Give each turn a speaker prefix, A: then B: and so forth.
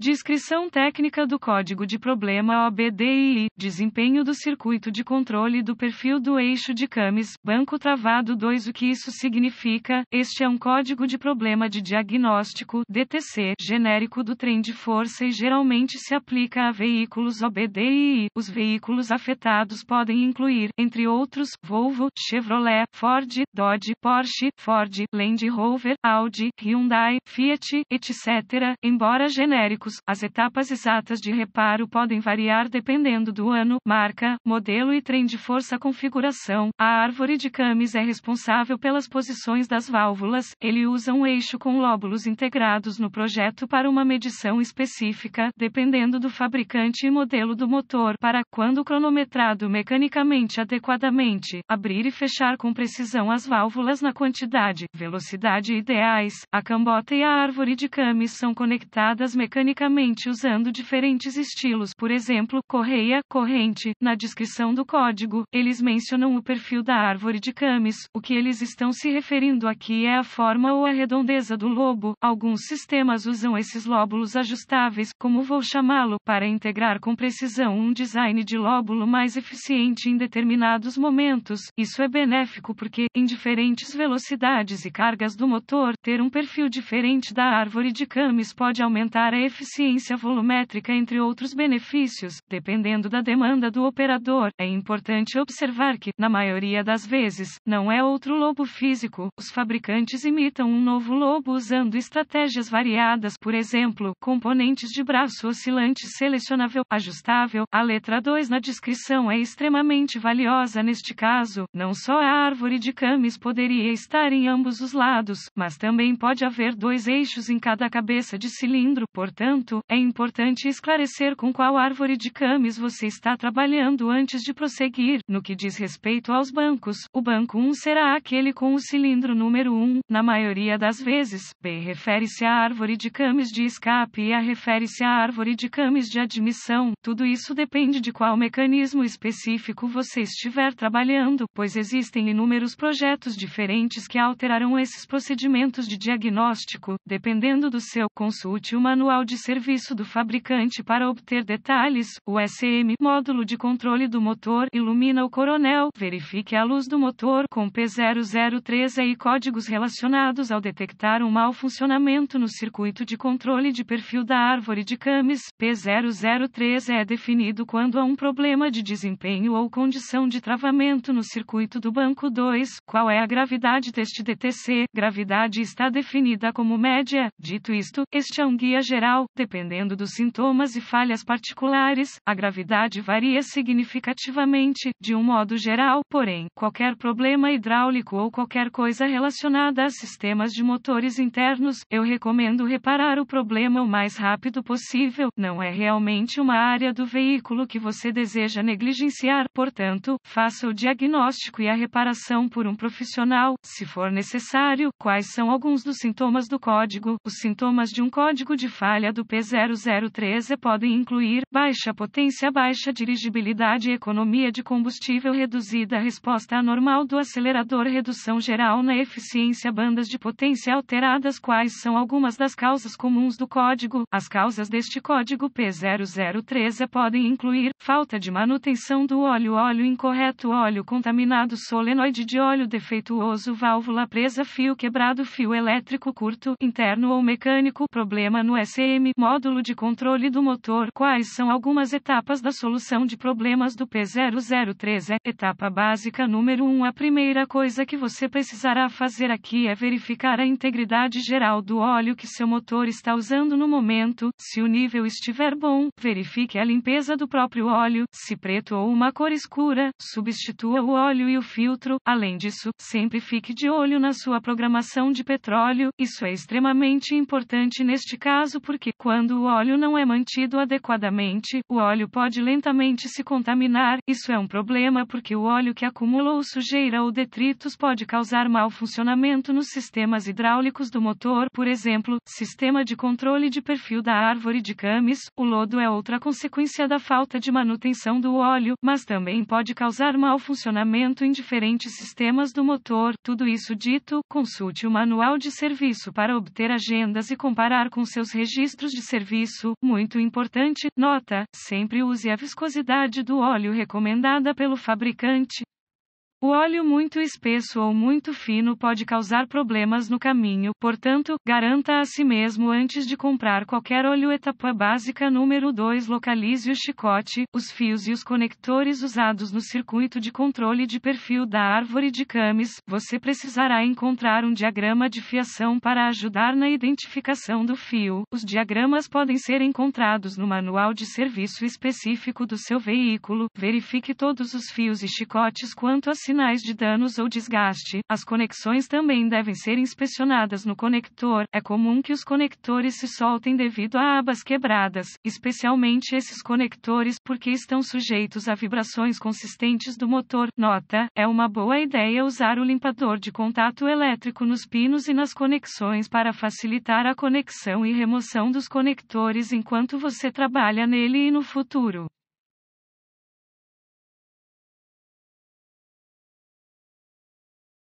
A: Descrição técnica do código de problema OBDI, desempenho do circuito de controle do perfil do eixo de camis, banco travado 2 O que isso significa? Este é um código de problema de diagnóstico, DTC, genérico do trem de força e geralmente se aplica a veículos OBDI. Os veículos afetados podem incluir, entre outros, Volvo, Chevrolet, Ford, Dodge, Porsche, Ford, Land Rover, Audi, Hyundai, Fiat, etc., embora genérico específicos, as etapas exatas de reparo podem variar dependendo do ano, marca, modelo e trem de força configuração. A árvore de cames é responsável pelas posições das válvulas, ele usa um eixo com lóbulos integrados no projeto para uma medição específica, dependendo do fabricante e modelo do motor, para, quando cronometrado mecanicamente adequadamente, abrir e fechar com precisão as válvulas na quantidade, velocidade ideais. A cambota e a árvore de cames são conectadas mecanicamente usando diferentes estilos, por exemplo, correia, corrente. Na descrição do código, eles mencionam o perfil da árvore de camis. O que eles estão se referindo aqui é a forma ou a redondeza do lobo. Alguns sistemas usam esses lóbulos ajustáveis, como vou chamá-lo, para integrar com precisão um design de lóbulo mais eficiente em determinados momentos. Isso é benéfico porque, em diferentes velocidades e cargas do motor, ter um perfil diferente da árvore de camis pode aumentar a eficiência eficiência volumétrica, entre outros benefícios, dependendo da demanda do operador. É importante observar que, na maioria das vezes, não é outro lobo físico, os fabricantes imitam um novo lobo usando estratégias variadas, por exemplo, componentes de braço oscilante selecionável, ajustável. A letra 2 na descrição é extremamente valiosa neste caso, não só a árvore de cames poderia estar em ambos os lados, mas também pode haver dois eixos em cada cabeça de cilindro, portanto, é importante esclarecer com qual árvore de camis você está trabalhando antes de prosseguir. No que diz respeito aos bancos, o banco 1 será aquele com o cilindro número 1, na maioria das vezes. B refere-se à árvore de camis de escape e A refere-se à árvore de camis de admissão. Tudo isso depende de qual mecanismo específico você estiver trabalhando, pois existem inúmeros projetos diferentes que alterarão esses procedimentos de diagnóstico, dependendo do seu. Consulte o manual de serviço do fabricante para obter detalhes, o SM, módulo de controle do motor, ilumina o coronel, verifique a luz do motor, com P003 e códigos relacionados ao detectar um mau funcionamento no circuito de controle de perfil da árvore de cames, P003 é definido quando há um problema de desempenho ou condição de travamento no circuito do banco 2, qual é a gravidade deste DTC, gravidade está definida como média, dito isto, este é um guia geral, Dependendo dos sintomas e falhas particulares, a gravidade varia significativamente, de um modo geral, porém, qualquer problema hidráulico ou qualquer coisa relacionada a sistemas de motores internos, eu recomendo reparar o problema o mais rápido possível, não é realmente uma área do veículo que você deseja negligenciar, portanto, faça o diagnóstico e a reparação por um profissional, se for necessário. Quais são alguns dos sintomas do código? Os sintomas de um código de falha do P0013 podem incluir baixa potência, baixa dirigibilidade, economia de combustível reduzida, resposta anormal do acelerador, redução geral na eficiência, bandas de potência alteradas. Quais são algumas das causas comuns do código? As causas deste código P0013 podem incluir falta de manutenção do óleo, óleo incorreto, óleo contaminado, solenoide de óleo defeituoso, válvula presa, fio quebrado, fio elétrico curto, interno ou mecânico, problema no SM Módulo de controle do motor. Quais são algumas etapas da solução de problemas do P003? É etapa básica número 1. A primeira coisa que você precisará fazer aqui é verificar a integridade geral do óleo que seu motor está usando no momento. Se o nível estiver bom, verifique a limpeza do próprio óleo. Se preto ou uma cor escura, substitua o óleo e o filtro. Além disso, sempre fique de olho na sua programação de petróleo. Isso é extremamente importante neste caso porque, quando o óleo não é mantido adequadamente, o óleo pode lentamente se contaminar, isso é um problema porque o óleo que acumulou sujeira ou detritos pode causar mau funcionamento nos sistemas hidráulicos do motor, por exemplo, sistema de controle de perfil da árvore de camis, o lodo é outra consequência da falta de manutenção do óleo, mas também pode causar mau funcionamento em diferentes sistemas do motor. Tudo isso dito, consulte o manual de serviço para obter agendas e comparar com seus registros produtos de serviço, muito importante, nota, sempre use a viscosidade do óleo recomendada pelo fabricante. O óleo muito espesso ou muito fino pode causar problemas no caminho, portanto, garanta a si mesmo antes de comprar qualquer óleo. Etapa básica número 2: Localize o chicote, os fios e os conectores usados no circuito de controle de perfil da árvore de camis. Você precisará encontrar um diagrama de fiação para ajudar na identificação do fio. Os diagramas podem ser encontrados no manual de serviço específico do seu veículo. Verifique todos os fios e chicotes quanto a sinais de danos ou desgaste, as conexões também devem ser inspecionadas no conector. É comum que os conectores se soltem devido a abas quebradas, especialmente esses conectores porque estão sujeitos a vibrações consistentes do motor. Nota: é uma boa ideia usar o limpador de contato elétrico nos pinos e nas conexões para facilitar a conexão e remoção dos conectores enquanto você trabalha nele e no futuro.